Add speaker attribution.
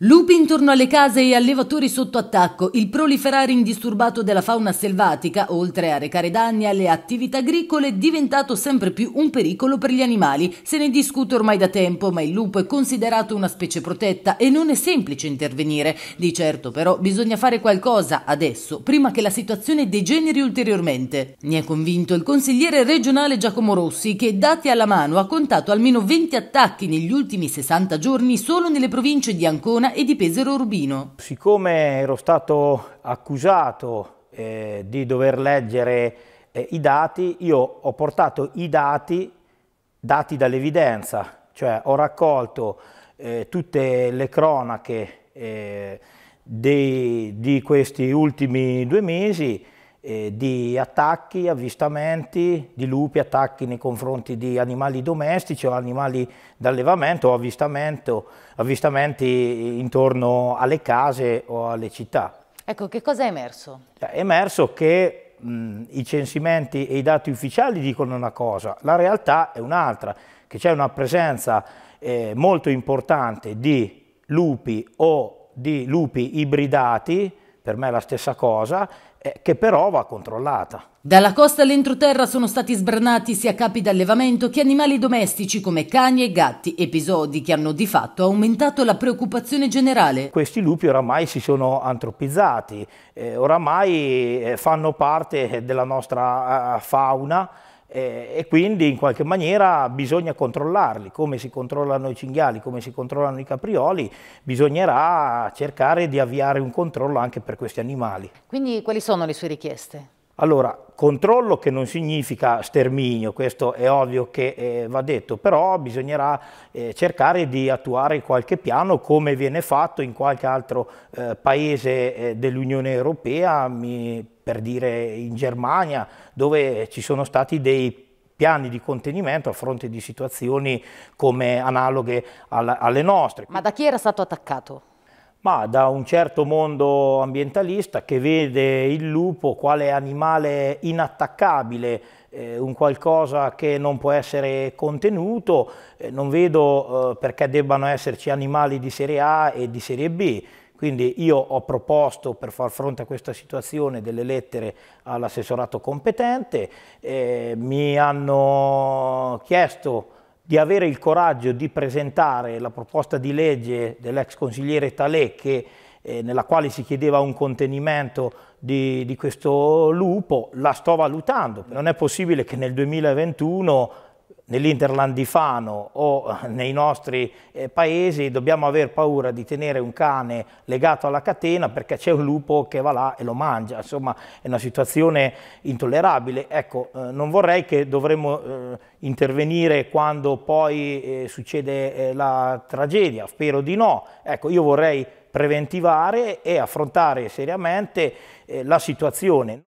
Speaker 1: Lupi intorno alle case e allevatori sotto attacco, il proliferare indisturbato della fauna selvatica, oltre a recare danni alle attività agricole, è diventato sempre più un pericolo per gli animali. Se ne discute ormai da tempo, ma il lupo è considerato una specie protetta e non è semplice intervenire. Di certo però bisogna fare qualcosa adesso, prima che la situazione degeneri ulteriormente. Ne è convinto il consigliere regionale Giacomo Rossi, che dati alla mano ha contato almeno 20 attacchi negli ultimi 60 giorni solo nelle province di Ancona, Toscana e di Pesaro Urbino.
Speaker 2: Siccome ero stato accusato eh, di dover leggere eh, i dati, io ho portato i dati dati dall'evidenza, cioè ho raccolto eh, tutte le cronache eh, dei, di questi ultimi due mesi eh, di attacchi, avvistamenti di lupi, attacchi nei confronti di animali domestici o animali d'allevamento o avvistamenti intorno alle case o alle città.
Speaker 1: Ecco, che cosa è emerso?
Speaker 2: Cioè, è emerso che i censimenti e i dati ufficiali dicono una cosa, la realtà è un'altra, che c'è una presenza eh, molto importante di lupi o di lupi ibridati per me è la stessa cosa, eh, che però va controllata.
Speaker 1: Dalla costa all'entroterra sono stati sbranati sia capi d'allevamento che animali domestici come cani e gatti, episodi che hanno di fatto aumentato
Speaker 2: la preoccupazione generale. Questi lupi oramai si sono antropizzati, eh, oramai eh, fanno parte eh, della nostra eh, fauna eh, e quindi in qualche maniera bisogna controllarli, come si controllano i cinghiali, come si controllano i caprioli, bisognerà cercare di avviare un controllo anche per questi animali.
Speaker 1: Quindi quali sono le sue richieste?
Speaker 2: Allora, controllo che non significa sterminio, questo è ovvio che eh, va detto, però bisognerà eh, cercare di attuare qualche piano come viene fatto in qualche altro eh, paese eh, dell'Unione Europea, mi per dire in Germania, dove ci sono stati dei piani di contenimento a fronte di situazioni come analoghe alla, alle nostre. Ma da chi
Speaker 1: era stato attaccato?
Speaker 2: Ma da un certo mondo ambientalista che vede il lupo quale animale inattaccabile, eh, un qualcosa che non può essere contenuto, eh, non vedo eh, perché debbano esserci animali di serie A e di serie B. Quindi io ho proposto per far fronte a questa situazione delle lettere all'assessorato competente, eh, mi hanno chiesto di avere il coraggio di presentare la proposta di legge dell'ex consigliere Talè che, eh, nella quale si chiedeva un contenimento di, di questo lupo, la sto valutando. Non è possibile che nel 2021 nell'Interland di Fano o eh, nei nostri eh, paesi dobbiamo aver paura di tenere un cane legato alla catena perché c'è un lupo che va là e lo mangia, insomma è una situazione intollerabile. Ecco, eh, non vorrei che dovremmo eh, intervenire quando poi eh, succede eh, la tragedia, spero di no. Ecco, io vorrei preventivare e affrontare seriamente la situazione.